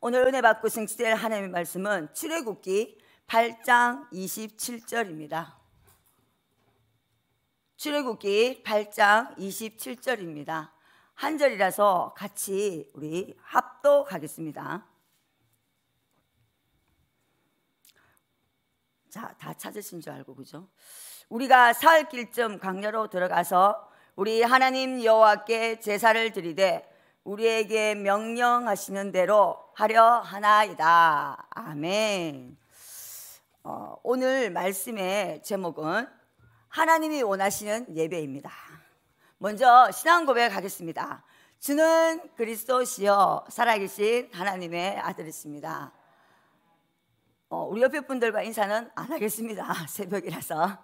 오늘 은혜 받고 생치될 하나님의 말씀은 출애굽기 8장 27절입니다. 출애굽기 8장 27절입니다. 한 절이라서 같이 우리 합독하겠습니다. 자, 다 찾으신 줄 알고 그죠? 우리가 살 길쯤 강야로 들어가서 우리 하나님 여호와께 제사를 드리되 우리에게 명령하시는 대로 하려 하나이다. 아멘. 어, 오늘 말씀의 제목은 하나님이 원하시는 예배입니다. 먼저 신앙 고백하겠습니다. 주는 그리스도시요 살아계신 하나님의 아들이십니다. 어, 우리 옆에 분들과 인사는 안 하겠습니다. 새벽이라서.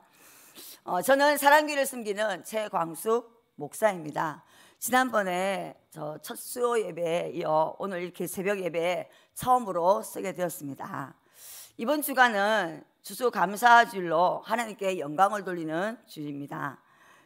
어, 저는 사랑귀를 숨기는 최광수 목사입니다. 지난번에 저 첫 수요 예배에 이어 오늘 이렇게 새벽 예배에 처음으로 쓰게 되었습니다. 이번 주간은 주수 감사주일로 하나님께 영광을 돌리는 주일입니다.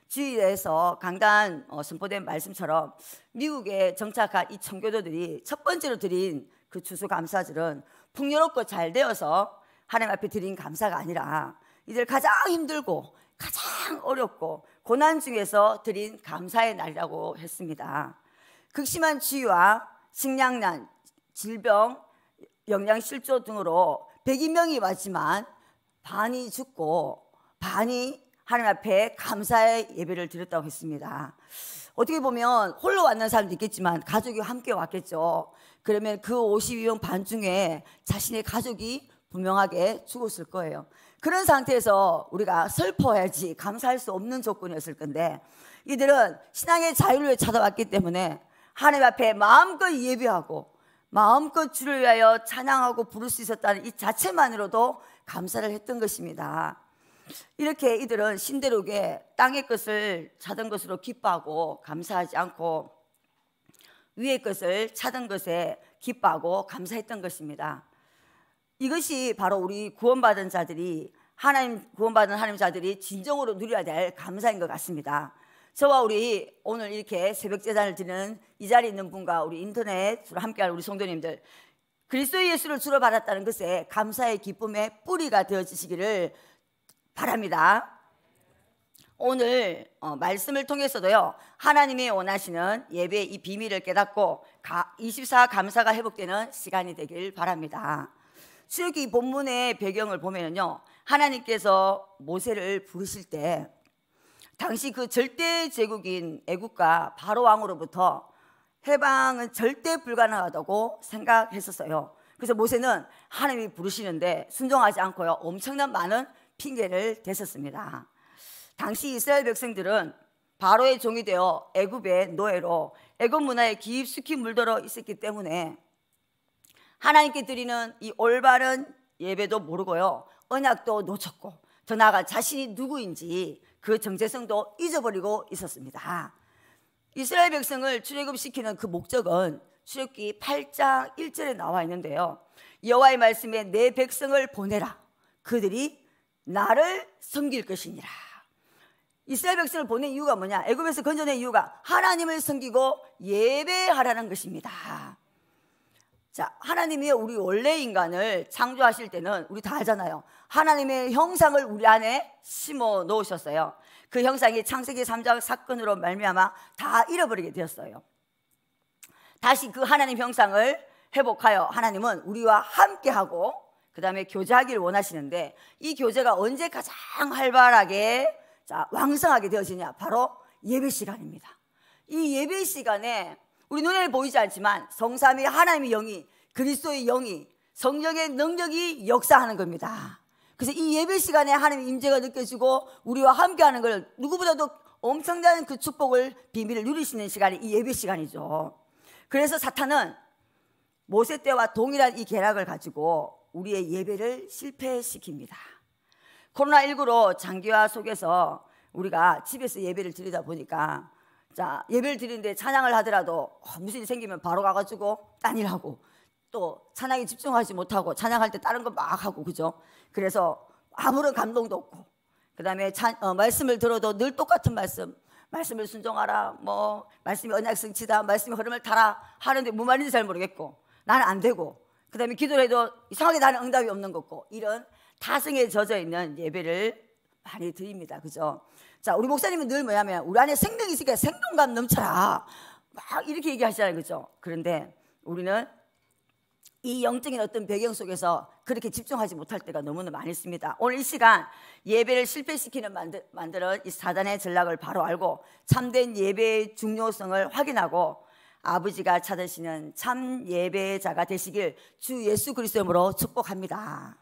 주일에서 강단 어, 선포된 말씀처럼 미국에 정착한 이 청교도들이 첫 번째로 드린 그 주수 감사주는 풍요롭고 잘 되어서 하나님 앞에 드린 감사가 아니라 이들 가장 힘들고 가장 어렵고 고난 중에서 드린 감사의 날이라고 했습니다. 극심한 추위와 식량난, 질병, 영양실조 등으로 1 0 0 명이 왔지만 반이 죽고 반이 하나님 앞에 감사의 예배를 드렸다고 했습니다. 어떻게 보면 홀로 왔는 사람도 있겠지만 가족이 함께 왔겠죠. 그러면 그 52명 반 중에 자신의 가족이 분명하게 죽었을 거예요. 그런 상태에서 우리가 슬퍼야지 해 감사할 수 없는 조건이었을 건데 이들은 신앙의 자유를 위해 찾아왔기 때문에 하나님 앞에 마음껏 예배하고 마음껏 주를 위하여 찬양하고 부를 수 있었다는 이 자체만으로도 감사를 했던 것입니다. 이렇게 이들은 신대륙에 땅의 것을 찾은 것으로 기뻐하고 감사하지 않고 위의 것을 찾은 것에 기뻐하고 감사했던 것입니다. 이것이 바로 우리 구원받은 자들이 하나님 구원받은 하나님 자들이 진정으로 누려야 될 감사인 것 같습니다. 저와 우리 오늘 이렇게 새벽 제단을 드리는 이 자리에 있는 분과 우리 인터넷으로 함께할 우리 성도님들 그리스도 예수를 주로 받았다는 것에 감사의 기쁨의 뿌리가 되어지시기를 바랍니다. 오늘 어, 말씀을 통해서도요 하나님이 원하시는 예배의 이 비밀을 깨닫고 24 감사가 회복되는 시간이 되길 바랍니다. 출애기 본문의 배경을 보면요. 하나님께서 모세를 부르실 때 당시 그 절대 제국인 애국가 바로 왕으로부터 해방은 절대 불가능하다고 생각했었어요. 그래서 모세는 하나님이 부르시는데 순종하지 않고요. 엄청난 많은 핑계를 댔었습니다. 당시 이스라엘 백성들은 바로의 종이 되어 애굽의 노예로 애굽 문화에 깊숙이 물들어 있었기 때문에 하나님께 드리는 이 올바른 예배도 모르고요. 언약도 놓쳤고 더 나아가 자신이 누구인지 그 정체성도 잊어버리고 있었습니다. 이스라엘 백성을 출애굽시키는 그 목적은 출애굽기 8장 1절에 나와 있는데요. 여호와의 말씀에 내 백성을 보내라. 그들이 나를 섬길 것이니라. 이스라엘 백성을 보낸 이유가 뭐냐? 애굽에서 건져낸 이유가 하나님을 섬기고 예배하라는 것입니다. 자, 하나님이 우리 원래 인간을 창조하실 때는 우리 다 알잖아요. 하나님의 형상을 우리 안에 심어 놓으셨어요. 그 형상이 창세기 3장 사건으로 말미암아 다 잃어버리게 되었어요. 다시 그 하나님 형상을 회복하여 하나님은 우리와 함께하고 그다음에 교제하기를 원하시는데 이 교제가 언제 가장 활발하게 자, 왕성하게 되어지냐? 바로 예배 시간입니다. 이 예배 시간에 우리 눈에는 보이지 않지만 성삼위 하나님의 영이 그리스도의 영이 성령의 능력이 역사하는 겁니다. 그래서 이 예배 시간에 하나님의 임재가 느껴지고 우리와 함께하는 걸 누구보다도 엄청난 그 축복을 비밀을 누리시는 시간이 이 예배 시간이죠. 그래서 사탄은 모세 때와 동일한 이 계략을 가지고 우리의 예배를 실패시킵니다. 코로나19로 장기화 속에서 우리가 집에서 예배를 드리다 보니까 자 예배를 드리는데 찬양을 하더라도 어, 무슨 일 생기면 바로 가가지고 딴 일하고 또 찬양에 집중하지 못하고 찬양할 때 다른 거 막 하고 그죠? 그래서 아무런 감동도 없고 그 다음에 어, 말씀을 들어도 늘 똑같은 말씀 말씀을 순종하라 뭐 말씀이 언약성치다 말씀이 흐름을 타라 하는데 무 말인지 잘 모르겠고 나는 안 되고 그 다음에 기도를 해도 이상하게 나는 응답이 없는 거고 이런 다승에 젖어 있는 예배를 많이 드립니다. 그죠? 자, 우리 목사님은 늘 뭐냐면 우리 안에 생명이 있으니까 생동감 넘쳐라. 막 이렇게 얘기하시잖아요. 그죠? 그런데 우리는 이 영적인 어떤 배경 속에서 그렇게 집중하지 못할 때가 너무나 많이 있습니다. 오늘 이 시간 예배를 실패시키는 만드, 만드는 이 사단의 전략을 바로 알고 참된 예배의 중요성을 확인하고 아버지가 찾으시는 참 예배자가 되시길 주 예수 그리스도로 축복합니다.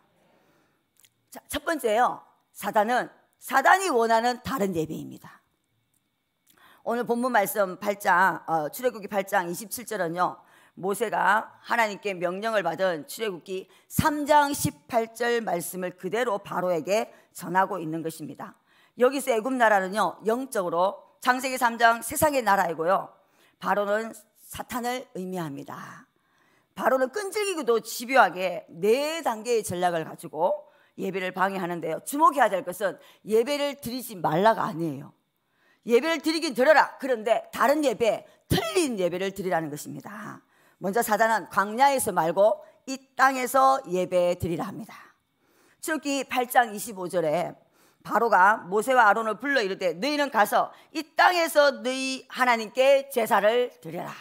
자, 첫 번째요. 사단은 사단이 원하는 다른 예배입니다. 오늘 본문 말씀 8장 어, 출애굽기 8장 27절은요. 모세가 하나님께 명령을 받은 출애굽기 3장 18절 말씀을 그대로 바로에게 전하고 있는 것입니다. 여기서 애굽 나라는요. 영적으로 창세기 3장 세상의 나라이고요. 바로는 사탄을 의미합니다. 바로는 끈질기고도 집요하게 네 단계의 전략을 가지고 예배를 방해하는데요. 주목해야 될 것은 예배를 드리지 말라가 아니에요. 예배를 드리긴 드려라. 그런데 다른 예배, 틀린 예배를 드리라는 것입니다. 먼저 사단은 광야에서 말고 이 땅에서 예배 드리라 합니다. 출기 8장 25절에 바로가 모세와 아론을 불러 이르되 너희는 가서 이 땅에서 너희 하나님께 제사를 드려라.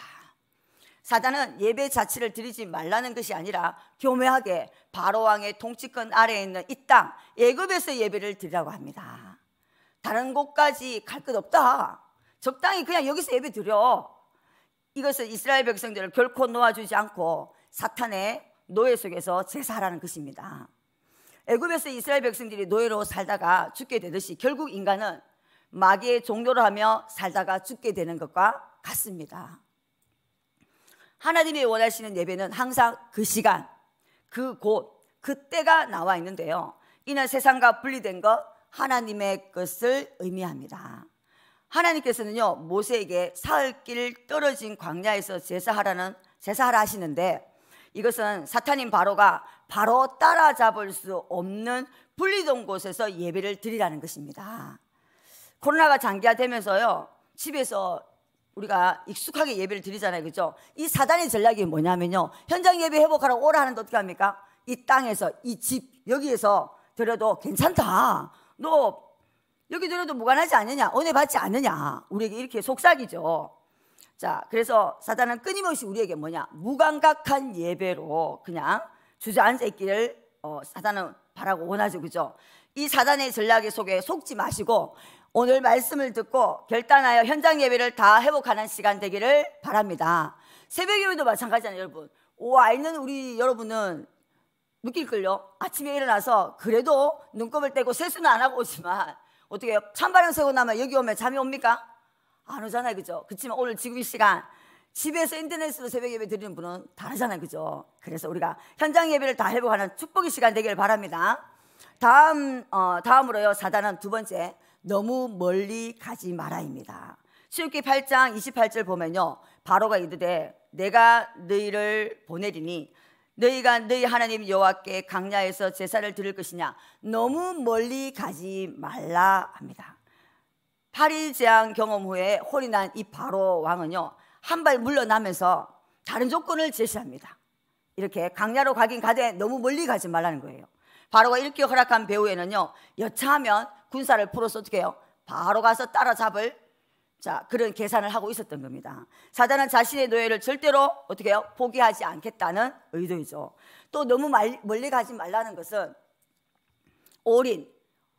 사단은 예배 자체를 드리지 말라는 것이 아니라 교묘하게 바로왕의 통치권 아래에 있는 이땅 예급에서 예배를 드리라고 합니다. 다른 곳까지 갈 것 없다. 적당히 그냥 여기서 예배 드려. 이것은 이스라엘 백성들을 결코 놓아주지 않고 사탄의 노예 속에서 제사하라는 것입니다. 애굽에서 이스라엘 백성들이 노예로 살다가 죽게 되듯이 결국 인간은 마귀의 종로를 하며 살다가 죽게 되는 것과 같습니다. 하나님이 원하시는 예배는 항상 그 시간, 그 곳, 그 때가 나와 있는데요. 이는 세상과 분리된 것, 하나님의 것을 의미합니다. 하나님께서는요, 모세에게 사흘길 떨어진 광야에서 제사하라는, 제사하라 하시는데 이것은 사탄인 바로가 바로 따라잡을 수 없는 분리된 곳에서 예배를 드리라는 것입니다. 코로나가 장기화되면서요, 집에서 우리가 익숙하게 예배를 드리잖아요. 그죠? 이 사단의 전략이 뭐냐면요. 현장 예배 회복하라고 오라 하는데 어떻게 합니까? 이 땅에서, 이 집, 여기에서 드려도 괜찮다. 너 여기 드려도 무관하지 않느냐? 은혜 받지 않느냐? 우리에게 이렇게 속삭이죠. 자, 그래서 사단은 끊임없이 우리에게 뭐냐? 무감각한 예배로 그냥 주저앉아 있기를 어, 사단은 바라고 원하죠. 그죠? 이 사단의 전략의 속에 속지 마시고 오늘 말씀을 듣고 결단하여 현장 예배를 다 회복하는 시간 되기를 바랍니다. 새벽 예배도 마찬가지잖아요, 여러분. 와 있는 우리 여러분은 느낄걸요? 아침에 일어나서 그래도 눈곱을 떼고 세수는 안 하고 오지만 어떻게 찬바람 쐬고 나면 여기 오면 잠이 옵니까? 안 오잖아요, 그죠? 그렇지만 오늘 지금 이 시간 집에서 인터넷으로 새벽 예배 드리는 분은 다르잖아요, 그죠? 그래서 우리가 현장 예배를 다 회복하는 축복의 시간 되기를 바랍니다. 다음 어, 다음으로요 사단은 두 번째 너무 멀리 가지 말아입니다. 출기 8장 28절 보면요. 바로가 이르되 내가 너희를 보내리니 너희가 너희 하나님 여호와께 강야에서 제사를 드릴 것이냐 너무 멀리 가지 말라 합니다. 파리 재앙 경험 후에 홀이 난 이 바로 왕은요. 한 발 물러나면서 다른 조건을 제시합니다. 이렇게 강야로 가긴 가되 너무 멀리 가지 말라는 거예요. 바로가 일기 허락한 배후에는요 여차하면 군사를 풀어서 어떻게 해요? 바로 가서 따라잡을 자, 그런 계산을 하고 있었던 겁니다. 사단은 자신의 노예를 절대로 어떻게 해요? 포기하지 않겠다는 의도이죠. 또 너무 말, 멀리 가지 말라는 것은 올인,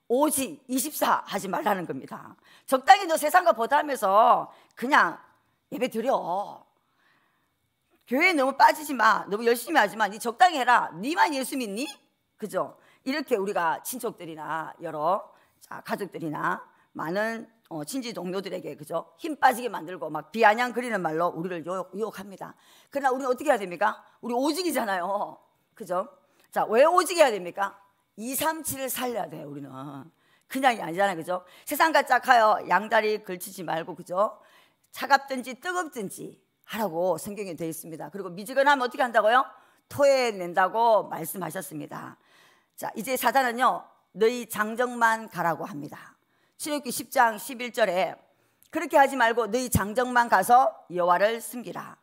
오지, 24 하지 말라는 겁니다. 적당히 너 세상과 보다하면서 그냥 예배 드려. 교회에 너무 빠지지 마. 너무 열심히 하지만 네 적당히 해라. 니만 예수 믿니? 그죠? 이렇게 우리가 친척들이나 여러 자, 가족들이나 많은 어, 친지 동료들에게 그죠 힘 빠지게 만들고 막 비아냥 그리는 말로 우리를 유혹, 합니다 그러나 우리는 어떻게 해야 됩니까? 우리 오직이잖아요. 그죠? 자, 왜 오직 해야 됩니까? 2, 3, 7을 살려야 돼요, 우리는. 그냥이 아니잖아요, 그죠? 세상과 짝하여 양다리 걸치지 말고, 그죠? 차갑든지 뜨겁든지 하라고 성경에 되어 있습니다. 그리고 미지근하면 어떻게 한다고요? 토해낸다고 말씀하셨습니다. 자, 이제 사단은요, 너희 장정만 가라고 합니다. 출애기 10장 11절에 그렇게 하지 말고 너희 장정만 가서 여와를 숨기라.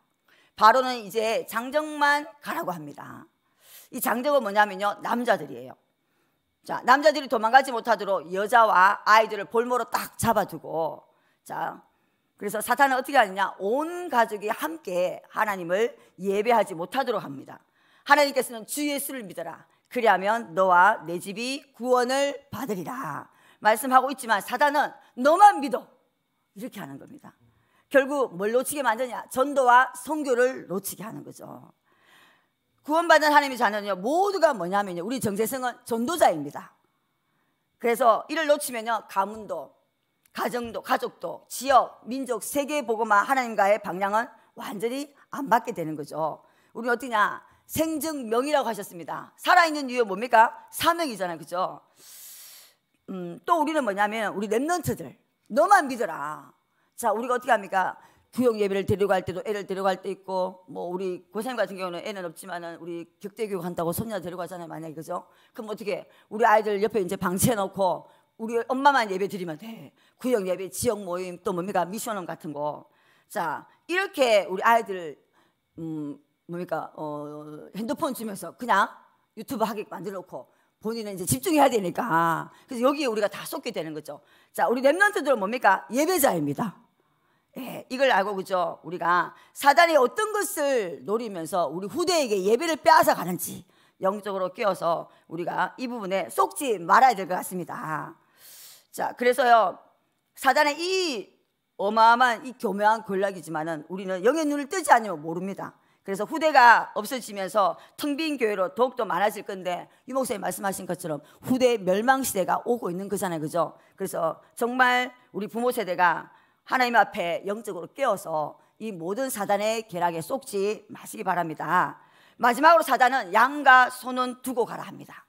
바로는 이제 장정만 가라고 합니다. 이 장정은 뭐냐면요 남자들이에요. 자 남자들이 도망가지 못하도록 여자와 아이들을 볼모로 딱 잡아두고 자 그래서 사탄은 어떻게 하느냐 온 가족이 함께 하나님을 예배하지 못하도록 합니다. 하나님께서는 주 예수를 믿어라. 그리하면 너와 내 집이 구원을 받으리라. 말씀하고 있지만 사단은 너만 믿어. 이렇게 하는 겁니다. 결국 뭘 놓치게 만드냐? 전도와 선교를 놓치게 하는 거죠. 구원받은 하나님의 자녀는요, 모두가 뭐냐면요, 우리 정체성은 전도자입니다. 그래서 이를 놓치면요, 가문도, 가정도, 가족도, 지역, 민족, 세계 보고만 하나님과의 방향은 완전히 안 맞게 되는 거죠. 우리 어떠냐? 생증명이라고 하셨습니다. 살아있는 이유 뭡니까? 사명이잖아요. 그죠? 음, 또 우리는 뭐냐면 우리 랩런트들 너만 믿어라. 자, 우리가 어떻게 합니까? 구역 예배를 데려갈 때도 애를 데려갈 때 있고 뭐 우리 고생 같은 경우는 애는 없지만은 우리 격대 교육 한다고 손녀 데려가잖아요 만약에 그죠? 그럼 어떻게 우리 아이들 옆에 이제 방치해 놓고 우리 엄마만 예배 드리면 돼 구역 예배 지역 모임 또 뭡니까 미션원 같은 거자 이렇게 우리 아이들 음 뭡니까 어, 핸드폰 주면서 그냥 유튜브 하게 만들어놓고 본인은 이제 집중해야 되니까 그래서 여기에 우리가 다 쏟게 되는 거죠. 자, 우리 렘런트들은 뭡니까 예배자입니다. 예, 이걸 알고 그죠? 우리가 사단이 어떤 것을 노리면서 우리 후대에게 예배를 빼앗아 가는지 영적으로 끼어서 우리가 이 부분에 속지 말아야 될 것 같습니다. 자, 그래서요 사단의 이 어마어마한 이 교묘한 권력이지만은 우리는 영의 눈을 뜨지 않으면 모릅니다. 그래서 후대가 없어지면서 텅 빈 교회로 더욱더 많아질 건데 유 목사님 말씀하신 것처럼 후대 멸망 시대가 오고 있는 거잖아요. 그죠? 그래서 정말 우리 부모 세대가 하나님 앞에 영적으로 깨어서 이 모든 사단의 계략에 속지 마시기 바랍니다. 마지막으로 사단은 양과 소는 두고 가라 합니다.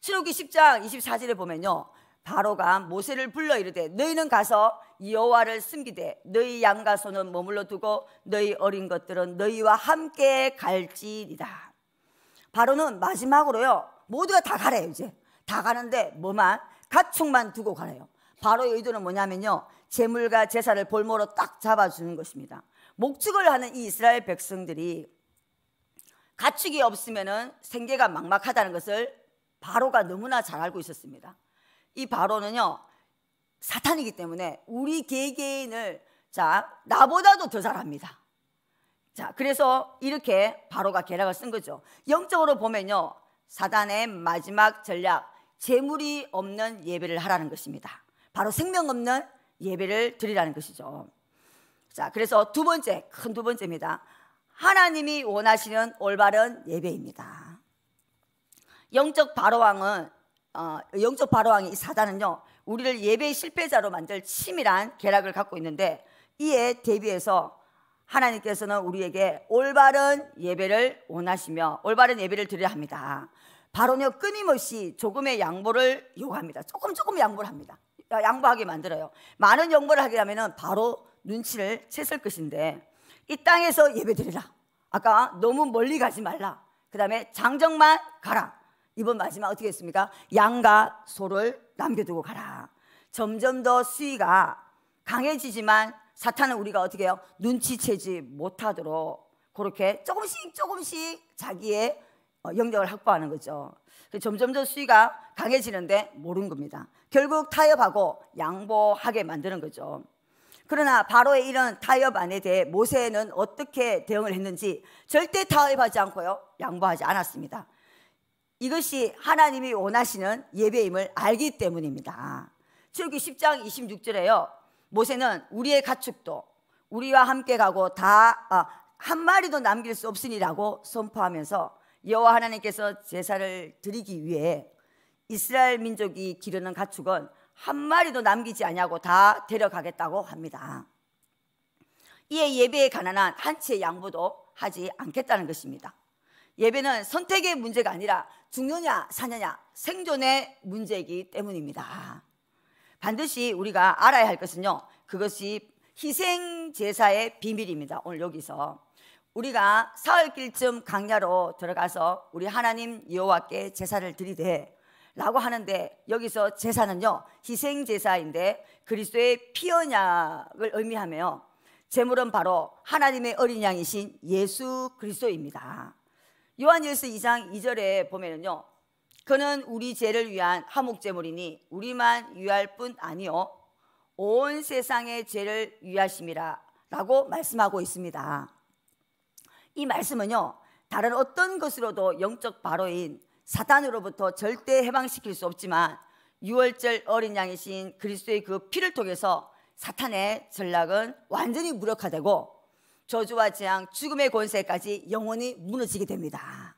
출애기 10장 24절에 보면요. 바로가 모세를 불러 이르되 너희는 가서 여호와를 숨기되 너희 양과 소는 머물러 두고 너희 어린 것들은 너희와 함께 갈지니라. 바로는 마지막으로요 모두가 다 가래요 이제 다 가는데 뭐만 가축만 두고 가래요. 바로의 의도는 뭐냐면요 재물과 제사를 볼모로 딱 잡아주는 것입니다. 목축을 하는 이 이스라엘 백성들이 가축이 없으면 생계가 막막하다는 것을 바로가 너무나 잘 알고 있었습니다. 이 바로는요 사탄이기 때문에 우리 개개인을 자 나보다도 더 잘합니다. 자 그래서 이렇게 바로가 계략을 쓴 거죠. 영적으로 보면요 사단의 마지막 전략 재물이 없는 예배를 하라는 것입니다. 바로 생명 없는 예배를 드리라는 것이죠. 자 그래서 두 번째 큰 두 번째입니다. 하나님이 원하시는 올바른 예배입니다. 영적 바로왕은 어, 영적 바로왕이 이 사단은요 우리를 예배의 실패자로 만들 치밀한 계략을 갖고 있는데 이에 대비해서 하나님께서는 우리에게 올바른 예배를 원하시며 올바른 예배를 드려야 합니다. 바로는 끊임없이 조금의 양보를 요구합니다. 조금 조금 양보를 합니다. 양보하게 만들어요. 많은 양보를 하게 되면 바로 눈치를 채을 것인데 이 땅에서 예배드리라. 아까 너무 멀리 가지 말라. 그 다음에 장정만 가라. 이번 마지막 어떻게 했습니까? 양과 소를 남겨두고 가라. 점점 더 수위가 강해지지만 사탄은 우리가 어떻게 해요? 눈치채지 못하도록 그렇게 조금씩 조금씩 자기의 어, 영역을 확보하는 거죠. 점점 더 수위가 강해지는데 모른 겁니다. 결국 타협하고 양보하게 만드는 거죠. 그러나 바로의 이런 타협 안에 대해 모세는 어떻게 대응을 했는지 절대 타협하지 않고요. 양보하지 않았습니다. 이것이 하나님이 원하시는 예배임을 알기 때문입니다. 출기 10장 26절에요. 모세는 우리의 가축도 우리와 함께 가고 다, 아, 마리도 남길 수 없으니라고 선포하면서 여호와 하나님께서 제사를 드리기 위해 이스라엘 민족이 기르는 가축은 한 마리도 남기지 아니하고 다 데려가겠다고 합니다. 이에 예배에 가난한 한 치의 양보도 하지 않겠다는 것입니다. 예배는 선택의 문제가 아니라 죽느냐 사냐냐 생존의 문제이기 때문입니다. 반드시 우리가 알아야 할 것은요. 그것이 희생 제사의 비밀입니다. 오늘 여기서 우리가 사흘길쯤 강야로 들어가서 우리 하나님 여호와께 제사를 드리되 라고 하는데 여기서 제사는요. 희생 제사인데 그리스도의 피 언약을 의미하며 제물은 바로 하나님의 어린 양이신 예수 그리스도입니다. 요한일서 2장 2절에 보면은요. 그는 우리 죄를 위한 화목제물이니 우리만 위할 뿐 아니요 온 세상의 죄를 위하심이라라고 말씀하고 있습니다. 이 말씀은요. 다른 어떤 것으로도 영적 바로인 사탄으로부터 절대 해방시킬 수 없지만 6월절 어린 양이신 그리스도의 그 피를 통해서 사탄의 전략은 완전히 무력화되고 저주와 재앙, 죽음의 권세까지 영원히 무너지게 됩니다.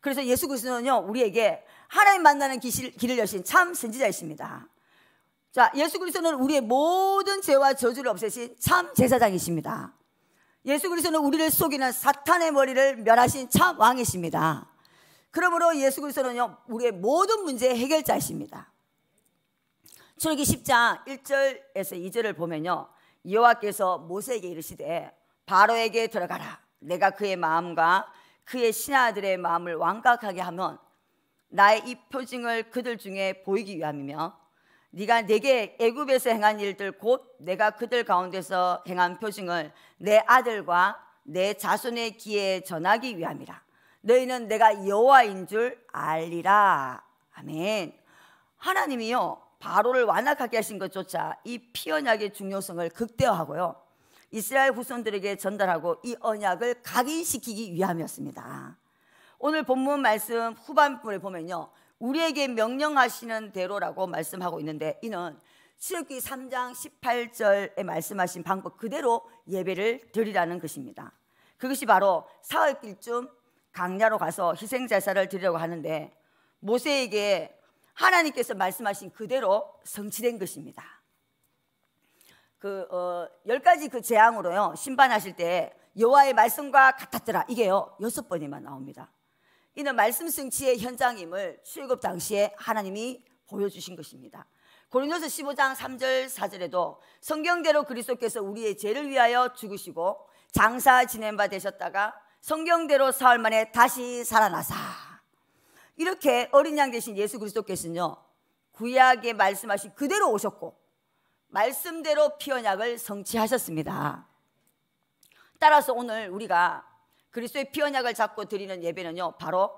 그래서 예수 그리스도는요, 우리에게 하나님 만나는 길을 여신 참 선지자이십니다. 자, 예수 그리스도는 우리의 모든 죄와 저주를 없애신 참 제사장이십니다. 예수 그리스도는 우리를 속이는 사탄의 머리를 멸하신 참 왕이십니다. 그러므로 예수 그리스도는요, 우리의 모든 문제의 해결자이십니다. 출애기 10장 1절에서 2절을 보면요. 여호와께서 모세에게 이르시되 바로에게 들어가라. 내가 그의 마음과 그의 신하들의 마음을 완각하게 하면 나의 이 표징을 그들 중에 보이기 위함이며 네가 내게 애굽에서 행한 일들 곧 내가 그들 가운데서 행한 표징을 내 아들과 내 자손의 귀에 전하기 위함이라. 너희는 내가 여호와인 줄 알리라. 아멘. 하나님이요 바로를 완악하게 하신 것조차 이 피언약의 중요성을 극대화하고요. 이스라엘 후손들에게 전달하고 이 언약을 각인시키기 위함이었습니다. 오늘 본문 말씀 후반부를 보면요. 우리에게 명령하시는 대로라고 말씀하고 있는데 이는 출애굽기 3장 18절에 말씀하신 방법 그대로 예배를 드리라는 것입니다. 그것이 바로 사흘길쯤 강야로 가서 희생 제사를 드리려고 하는데 모세에게 하나님께서 말씀하신 그대로 성취된 것입니다. 그, 어, 열 가지 그 재앙으로요, 심판하실 때 여와의 호 말씀과 같았더라. 이게요, 여섯 번이만 나옵니다. 이는 말씀 승치의 현장임을 출급 당시에 하나님이 보여주신 것입니다. 고린도서 15장 3절 4절에도 성경대로 그리스도께서 우리의 죄를 위하여 죽으시고 장사 지낸 바 되셨다가 성경대로 사흘 만에 다시 살아나사 이렇게 어린 양되신 예수 그리스도께서는요 구약에 말씀하신 그대로 오셨고 말씀대로 피언약을 성취하셨습니다. 따라서 오늘 우리가 그리스도의 피언약을 잡고 드리는 예배는요, 바로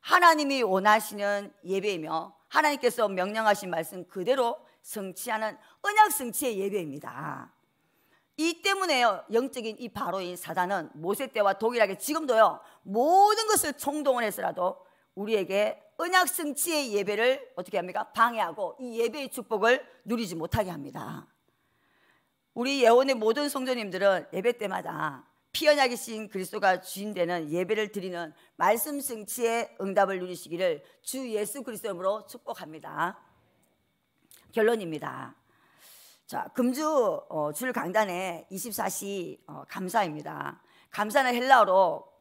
하나님이 원하시는 예배이며 하나님께서 명령하신 말씀 그대로 성취하는 언약 성취의 예배입니다. 이 때문에요 영적인 이 바로인 사단은 모세 때와 동일하게 지금도요 모든 것을 총동원해서라도 우리에게 은약 승치의 예배를 어떻게 합니까? 방해하고 이 예배의 축복을 누리지 못하게 합니다. 우리 예원의 모든 성도님들은 예배 때마다 피언약이신 그리스도가 주인 되는 예배를 드리는 말씀 승치의 응답을 누리시기를 주 예수 그리스도로 축복합니다. 결론입니다. 자, 금주 어, 줄 강단의 24시 어, 감사입니다. 감사는 헬라어로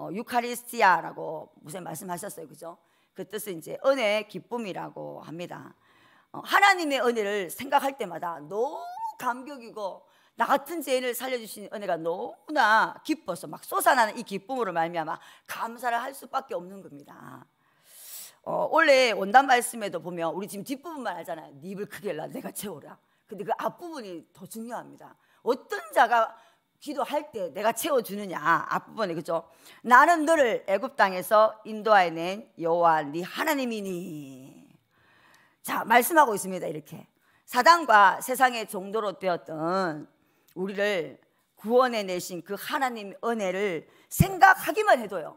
어, 유카리스티아라고 무슨 말씀하셨어요, 그죠? 그 뜻은 이제 은혜 의 기쁨이라고 합니다. 어, 하나님의 은혜를 생각할 때마다 너무 감격이고 나 같은 죄인을 살려주신 은혜가 너무나 기뻐서 막 쏟아나는 이 기쁨으로 말미암아 감사를 할 수밖에 없는 겁니다. 어, 원래 원단 말씀에도 보면 우리 지금 뒷부분만 하잖아요. 네 입을 크게 열라 내가 채우라. 근데 그 앞부분이 더 중요합니다. 어떤 자가 기도할 때 내가 채워주느냐 앞부분에 그죠 나는 너를 애굽 땅에서 인도하여낸 여호와 네 하나님이니 자 말씀하고 있습니다 이렇게 사단과 세상의 종도로 되었던 우리를 구원해 내신 그 하나님 은혜를 생각하기만 해도요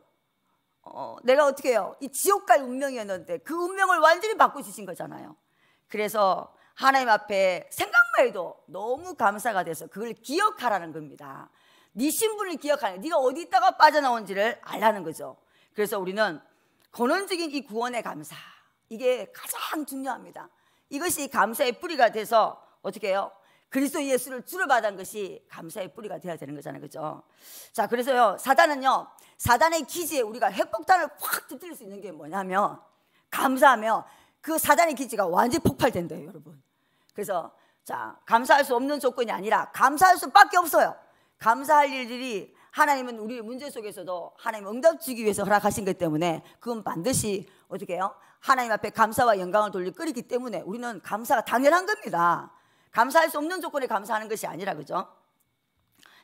어, 내가 어떻게 해요 이 지옥 갈 운명이었는데 그 운명을 완전히 바꾸시신 거잖아요 그래서 하나님 앞에 생각만 해도 너무 감사가 돼서 그걸 기억하라는 겁니다. 네 신분을 기억하는 네가 어디 있다가 빠져나온지를 알라는 거죠. 그래서 우리는 근원적인 이 구원의 감사 이게 가장 중요합니다. 이것이 감사의 뿌리가 돼서 어떻게 해요? 그리스도 예수를 주를 받은 것이 감사의 뿌리가 돼야 되는 거잖아요. 그죠? 자, 그래서요. 사단은요. 사단의 기지에 우리가 핵폭탄을 확 터뜨릴 수 있는 게 뭐냐면 감사하며 그 사단의 기지가 완전히 폭발된대요, 여러분. 그래서 자 감사할 수 없는 조건이 아니라 감사할 수밖에 없어요. 감사할 일들이 하나님은 우리 문제 속에서도 하나님 응답 주기 위해서 허락하신 것 때문에 그건 반드시 어떻게 해요? 하나님 앞에 감사와 영광을 돌릴 끓이기 때문에 우리는 감사가 당연한 겁니다. 감사할 수 없는 조건에 감사하는 것이 아니라 그죠?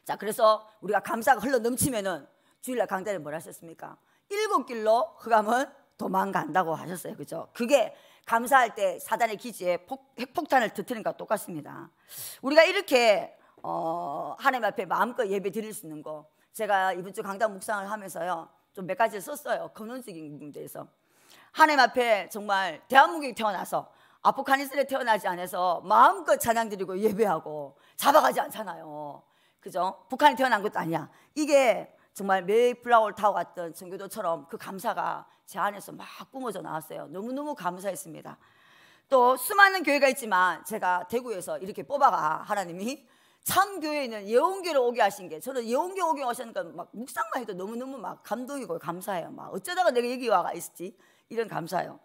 자 그래서 우리가 감사가 흘러 넘치면은 주일날 강단에 뭐라 하셨습니까? 일곱 길로 흑암은 도망간다고 하셨어요. 그죠? 그게 감사할 때 사단의 기지에 폭, 핵폭탄을 터뜨린 것과 똑같습니다. 우리가 이렇게 어, 하나님 앞에 마음껏 예배 드릴 수 있는 거 제가 이번 주 강단 묵상을 하면서요 좀 몇가지 썼어요 근원적인 부분들에서 하나님 앞에 정말 대한민국에 태어나서 아프가니스탄에 태어나지 않아서 마음껏 찬양 드리고 예배하고 잡아가지 않잖아요 그죠? 북한에 태어난 것도 아니야 이게 정말 메이 플라워를 타고 갔던 전교도처럼 그 감사가 제 안에서 막 뿜어져 나왔어요. 너무너무 감사했습니다. 또 수많은 교회가 있지만 제가 대구에서 이렇게 뽑아가 하나님이 참교회는 예원교를 오게 하신 게 저는 예원교 오게 하시는 건막 묵상만 해도 너무너무 막 감동이고 감사해요. 막 어쩌다가 내가 여기 와가 있을지 이런 감사요.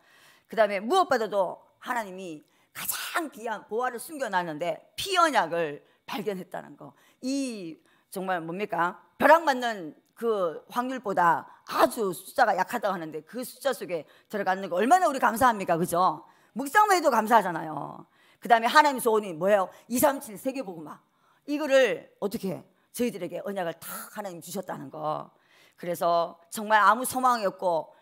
그 다음에 무엇보다도 하나님이 가장 귀한 보화를 숨겨놨는데 피언약을 발견했다는 거. 이 정말 뭡니까? 벼락맞는 그 확률보다 아주 숫자가 약하다고 하는데 그 숫자 속에 들어가는 거 얼마나 우리 감사합니까? 그죠? 묵상만 해도 감사하잖아요. 그 다음에 하나님 소원이 뭐예요? 2, 3, 7 세계복음화. 이거를 어떻게 해? 저희들에게 언약을 다 하나님 주셨다는 거. 그래서 정말 아무 소망이 없고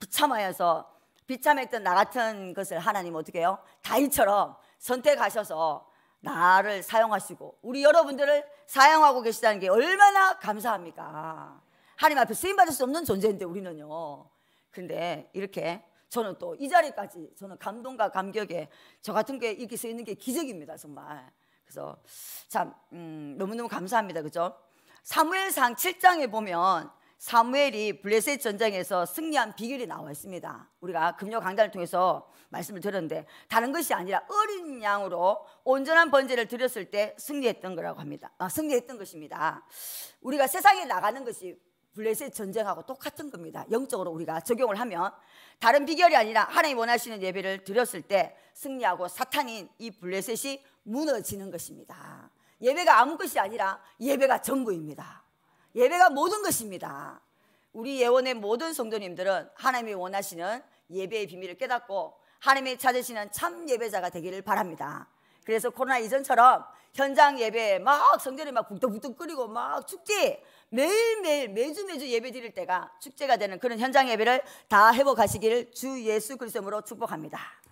비참하여서 비참했던 나 같은 것을 하나님 어떻게 해요? 다인처럼 선택하셔서 나를 사용하시고 우리 여러분들을 사용하고 계시다는 게 얼마나 감사합니까? 하나님 앞에 쓰임 받을 수 없는 존재인데 우리는요. 근데 이렇게 저는 또 이 자리까지 저는 감동과 감격에 저 같은 게 이렇게 서 있는 게 기적입니다 정말. 그래서 참 음, 너무너무 감사합니다 그죠? 사무엘상 7장에 보면 사무엘이 블레셋 전쟁에서 승리한 비결이 나와 있습니다. 우리가 금요 강단을 통해서 말씀을 드렸는데 다른 것이 아니라 어린 양으로 온전한 번제를 드렸을 때 승리했던 거라고 합니다. 아, 승리했던 것입니다. 우리가 세상에 나가는 것이 블레셋 전쟁하고 똑같은 겁니다. 영적으로 우리가 적용을 하면 다른 비결이 아니라 하나님 원하시는 예배를 드렸을 때 승리하고 사탄인 이 블레셋이 무너지는 것입니다. 예배가 아무 것이 아니라 예배가 전부입니다. 예배가 모든 것입니다. 우리 예원의 모든 성도님들은 하나님이 원하시는 예배의 비밀을 깨닫고 하나님이 찾으시는 참 예배자가 되기를 바랍니다. 그래서 코로나 이전처럼 현장 예배에 막 성전에 막 북덕북덕 끓이고 막 축제 매일매일 매주 매주 예배 드릴 때가 축제가 되는 그런 현장 예배를 다 회복하시기를 주 예수 그리스도로 축복합니다.